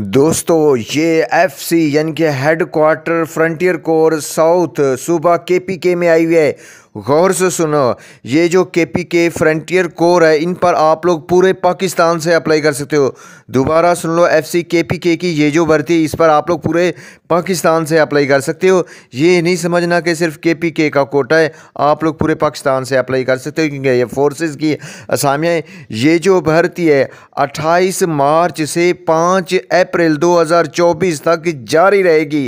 दोस्तों ये F C यानी कि headquarter frontier corps south सूबा के पी के में आई हुई है गौर से सुनो ये जो के पी के फ्रंटियर कोर है इन पर आप लोग पूरे पाकिस्तान से अप्लाई कर सकते हो दोबारा सुन लो एफ सी के पी के की ये जो भर्ती है इस पर आप लोग पूरे पाकिस्तान से अप्लाई कर सकते हो ये नहीं समझना कि सिर्फ के पी के का कोटा है आप लोग पूरे पाकिस्तान से अप्लाई कर सकते हो क्योंकि ये फोर्सेस की असामियाँ ये जो भर्ती है अट्ठाईस मार्च से पाँच अप्रैल दो हज़ार चौबीस तक जारी रहेगी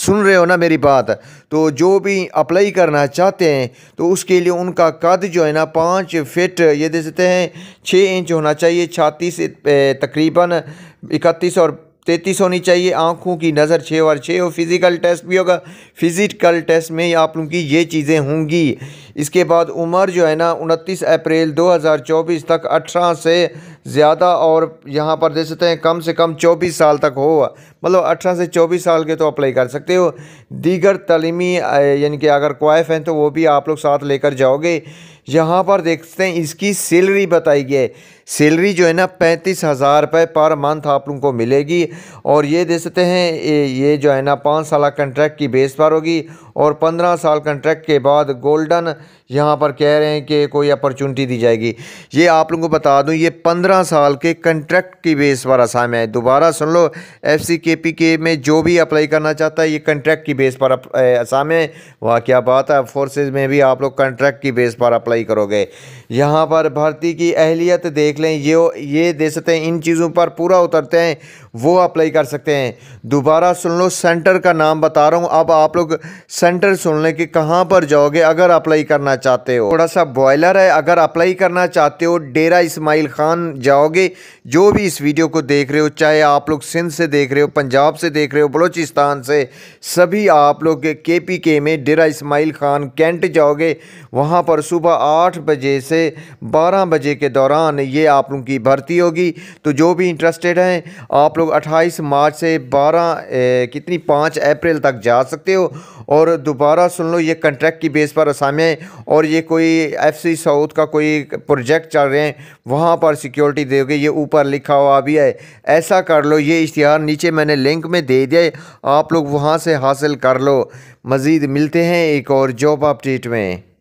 सुन रहे हो ना मेरी बात तो जो भी अप्लाई करना चाहते हैं तो उसके लिए उनका कद जो है ना पाँच फिट ये दे सकते हैं छः इंच होना चाहिए छाती से तकरीबन इकतीस और तैतीस होनी चाहिए आँखों की नज़र छः और छः और फिज़िकल टेस्ट भी होगा फिज़िकल टेस्ट में आप लोगों की ये चीज़ें होंगी इसके बाद उम्र जो है ना उनतीस अप्रैल 2024 तक अठारह से ज़्यादा और यहाँ पर दे सकते हैं कम से कम चौबीस साल तक हो मतलब अठारह से चौबीस साल के तो अप्लाई कर सकते हो दीगर तलीमी यानी कि अगर क्वाइफ हैं तो वो भी आप लोग साथ लेकर जाओगे यहाँ पर देखते हैं इसकी सैलरी बताई गई है सैलरी जो है ना पैंतीस हज़ार रुपये पर मंथ आप लोगों को मिलेगी और ये दे सकते हैं ये जो है ना पाँच साल कंट्रैक्ट की बेस पर होगी और पंद्रह साल कंट्रैक्ट के बाद गोल्डन यहाँ पर कह रहे हैं कि कोई अपॉर्चुनिटी दी जाएगी ये आप लोगों को बता दूँ ये पंद्रह साल के कंट्रैक्ट की बेस पर आसाम है दोबारा सुन लो एफ सी के पी के में जो भी अप्लाई करना चाहता है ये कंट्रैक्ट की बेस पर आसाम है वाह क्या बात है फोर्सेज में भी आप लोग कंट्रैक्ट की बेस पर अप्लाई अप्लाई करोगे यहाँ पर भर्ती की अहलियत देख लें ये ये दे सकते हैं इन चीज़ों पर पूरा उतरते हैं वो अप्लाई कर सकते हैं दोबारा सुन लो सेंटर का नाम बता रहा हूँ अब आप लोग सेंटर सुन लें कि कहाँ पर जाओगे अगर अप्लाई करना चाहते हो थोड़ा सा बॉयलर है अगर अप्लाई करना चाहते हो डेरा इसमाइल खान जाओगे जो भी इस वीडियो को देख रहे हो चाहे आप लोग सिंध से देख रहे हो पंजाब से देख रहे हो बलोचिस्तान से सभी आप लोग के पी के में डेरा इसमाइल खान कैंट जाओगे वहाँ पर सुबह आठ बजे से बारह बजे के दौरान ये आप लोगों की भर्ती होगी तो जो भी इंटरेस्टेड हैं आप लोग अट्ठाईस मार्च से बारह कितनी पाँच अप्रैल तक जा सकते हो और दोबारा सुन लो ये कंट्रैक्ट की बेस पर असामियाँ और ये कोई एफ सी साउथ का कोई प्रोजेक्ट चल रहे हैं वहाँ पर सिक्योरिटी दोगे ये ऊपर लिखा हुआ भी है ऐसा कर लो ये इश्तहार नीचे मैंने लिंक में दे दिया आप लोग वहाँ से हासिल कर लो मज़ीद मिलते हैं एक और जॉब अपडेट में